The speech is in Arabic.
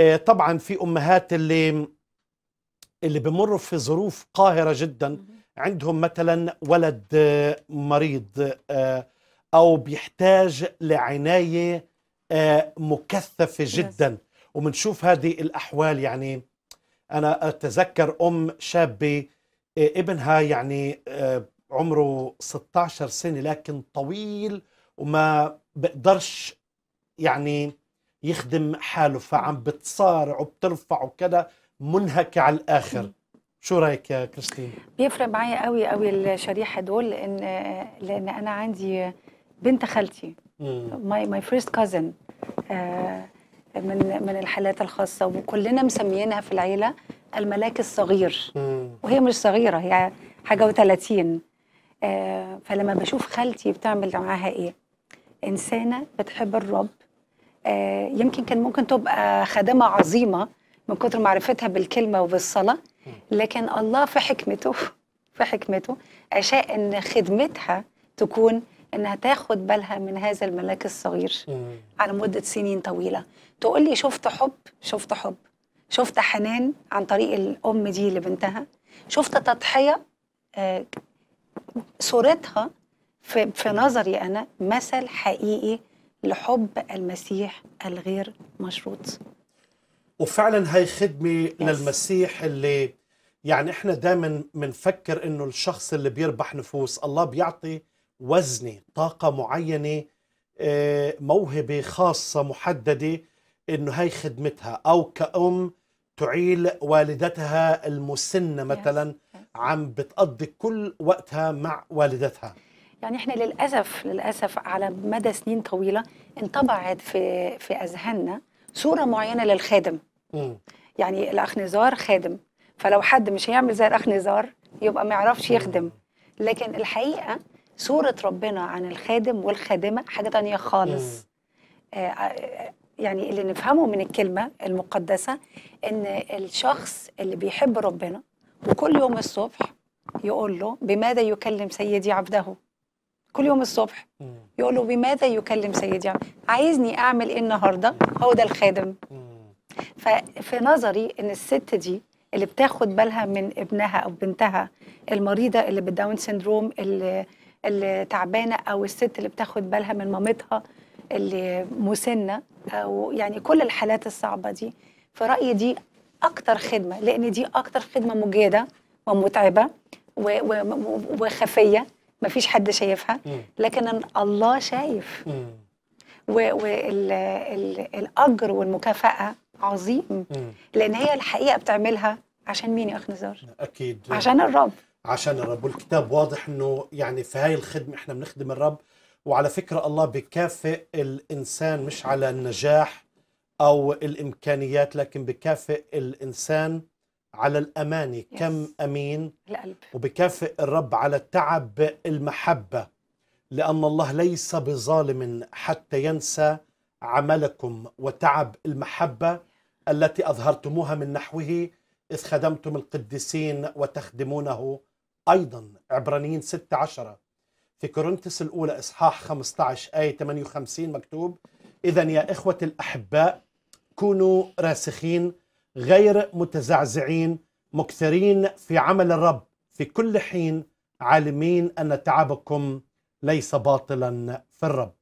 آه، طبعا في امهات اللي اللي بمروا في ظروف قاهره جدا عندهم مثلا ولد آه، مريض آه، او بيحتاج لعنايه مكثفه جدا وبنشوف هذه الاحوال يعني انا اتذكر ام شابه ابنها يعني عمره 16 سنه لكن طويل وما بقدرش يعني يخدم حاله فعم بتصارع وبترفع وكذا منهكة على الآخر شو رايك يا كريستين بيفرق معايا قوي قوي الشريحه دول لان لان انا عندي بنت خالتي ماي ماي فيرست كازن من من الحالات الخاصه وكلنا مسميينها في العيله الملاك الصغير مم. وهي مش صغيره هي حاجه و30 آه فلما بشوف خالتي بتعمل معاها ايه انسانه بتحب الرب آه، يمكن كان ممكن تبقى خادمه عظيمه من كتر معرفتها بالكلمه وبالصلاه لكن الله في حكمته في حكمته اشاء ان خدمتها تكون انها تاخد بالها من هذا الملاك الصغير على مده سنين طويله تقول لي شفت حب شفت حب شفت حنان عن طريق الام دي لبنتها شفت تضحيه آه، صورتها في, في نظري انا مثل حقيقي لحب المسيح الغير مشروط وفعلا هاي خدمة yes. للمسيح اللي يعني احنا دائما بنفكر انه الشخص اللي بيربح نفوس الله بيعطي وزنة طاقة معينة آه، موهبة خاصة محددة انه هاي خدمتها او كأم تعيل والدتها المسنة مثلا yes. yes. عم بتقضي كل وقتها مع والدتها يعني احنا للاسف للاسف على مدى سنين طويله انطبعت في في اذهاننا صوره معينه للخادم مم. يعني الاخ نزار خادم فلو حد مش هيعمل زي الاخ نزار يبقى ما يعرفش يخدم لكن الحقيقه صوره ربنا عن الخادم والخادمه حاجه تانية خالص آه،, آه يعني اللي نفهمه من الكلمه المقدسه ان الشخص اللي بيحب ربنا وكل يوم الصبح يقول له بماذا يكلم سيدي عبده كل يوم الصبح يقول له بماذا يكلم سيدي عايزني اعمل ايه النهارده هو ده الخادم ففي نظري ان الست دي اللي بتاخد بالها من ابنها او بنتها المريضه اللي بالداون سيندروم اللي اللي تعبانه او الست اللي بتاخد بالها من مامتها اللي مسنه او يعني كل الحالات الصعبه دي في رايي دي اكتر خدمه لان دي اكتر خدمه مجاده ومتعبه وخفيه ما فيش حد شايفها لكن الله شايف والأجر والمكافأة عظيم لأن هي الحقيقة بتعملها عشان مين يا أخ نزار؟ أكيد عشان الرب عشان الرب والكتاب واضح أنه يعني في هاي الخدمة إحنا بنخدم الرب وعلى فكرة الله بكافئ الإنسان مش على النجاح أو الإمكانيات لكن بكافئ الإنسان على الأمانة yes. كم أمين القلب وبكافئ الرب على التعب المحبة لأن الله ليس بظالم حتى ينسى عملكم وتعب المحبة التي أظهرتموها من نحوه إذ خدمتم القديسين وتخدمونه أيضا عبرانيين 16 في كورنثس الأولى إصحاح 15 آية 58 مكتوب إذا يا إخوة الأحباء كونوا راسخين غير متزعزعين مكثرين في عمل الرب في كل حين عالمين أن تعبكم ليس باطلا في الرب